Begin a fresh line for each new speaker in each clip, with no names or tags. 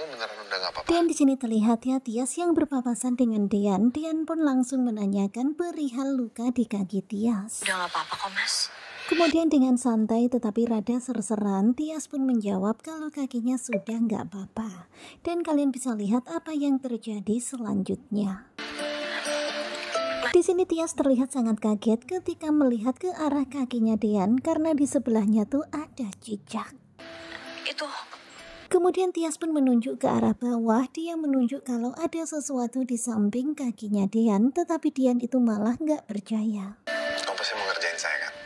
kamu beneran udah gak apa-apa? Dian di sini terlihat ya Tias yang berpapasan dengan Dian. Dian pun langsung menanyakan perihal luka di kaki Tias. Udah gak apa-apa kok mas. Kemudian dengan santai tetapi rada serseran, Tias pun menjawab kalau kakinya sudah nggak apa-apa. Dan kalian bisa lihat apa yang terjadi selanjutnya. Di sini Tias terlihat sangat kaget ketika melihat ke arah kakinya Dian karena di sebelahnya tuh ada jejak. Itu Kemudian Tias pun menunjuk ke arah bawah. Dia menunjuk kalau ada sesuatu di samping kakinya Dian, tetapi Dian itu malah nggak percaya.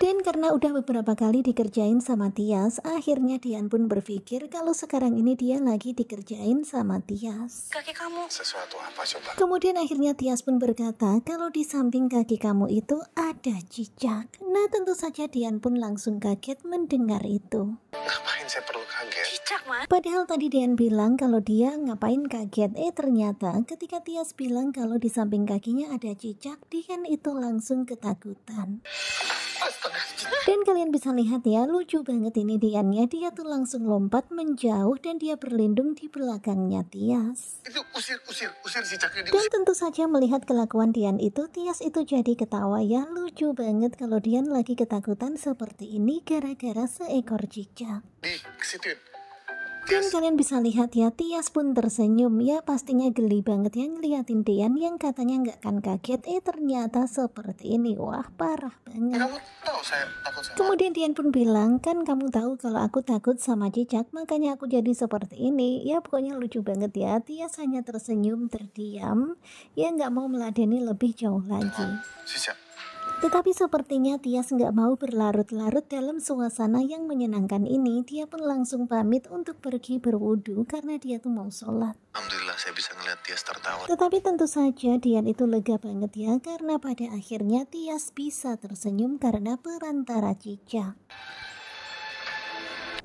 Dan karena udah beberapa kali dikerjain sama Tias, akhirnya Dian pun berpikir kalau sekarang ini dia lagi dikerjain sama Tias. Kaki kamu. Sesuatu apa coba? Kemudian akhirnya Tias pun berkata kalau di samping kaki kamu itu ada cicak. Nah tentu saja Dian pun langsung kaget mendengar itu. Ngapain saya perlu kaget? Cicak Padahal tadi Dian bilang kalau dia ngapain kaget. Eh ternyata ketika Tias bilang kalau di samping kakinya ada cicak, Dian itu langsung ketakutan. Dan kalian bisa lihat ya, lucu banget ini Diannya. Dia tuh langsung lompat menjauh dan dia berlindung di belakangnya Tias. Itu usir, usir, usir si cakri. Dan tentu saja melihat kelakuan Dian itu, Tias itu jadi ketawa ya. Lucu banget kalau Dian lagi ketakutan seperti ini gara-gara seekor cicak. Di, kesituin. Dan kalian bisa lihat ya, Tias pun tersenyum ya pastinya geli banget ya ngeliatin Dian yang katanya nggak akan kaget. Eh ternyata seperti ini, wah parah banget. Kamu tahu saya takut sama Kemudian Dian pun bilang, kan kamu tahu kalau aku takut sama cicak makanya aku jadi seperti ini. Ya pokoknya lucu banget ya, Tias hanya tersenyum terdiam, ya nggak mau meladeni lebih jauh lagi. siap. Tetapi sepertinya Tias nggak mau berlarut-larut dalam suasana yang menyenangkan ini. Dia pun langsung pamit untuk pergi berwudu karena dia tuh mau sholat. Alhamdulillah saya bisa ngeliat Tias tertawa. Tetapi tentu saja Dian itu lega banget ya karena pada akhirnya Tias bisa tersenyum karena perantara Cica.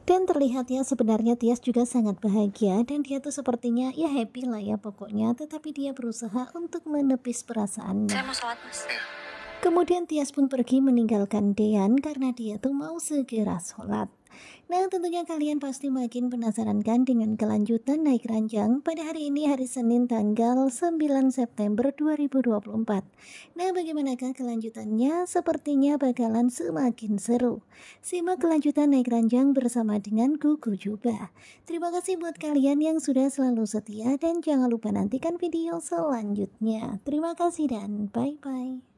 Dan terlihat ya sebenarnya Tias juga sangat bahagia dan dia tuh sepertinya ya happy lah ya pokoknya. Tetapi dia berusaha untuk menepis perasaannya. Saya mau sholat mas. Ya Kemudian Tias pun pergi meninggalkan Dean karena dia tuh mau segera sholat. Nah tentunya kalian pasti makin penasaran kan dengan kelanjutan naik ranjang pada hari ini hari Senin tanggal 9 September 2024. Nah bagaimanakah kelanjutannya? Sepertinya bakalan semakin seru. Simak kelanjutan naik ranjang bersama dengan Gugu Juba. Terima kasih buat kalian yang sudah selalu setia dan jangan lupa nantikan video selanjutnya. Terima kasih dan bye-bye.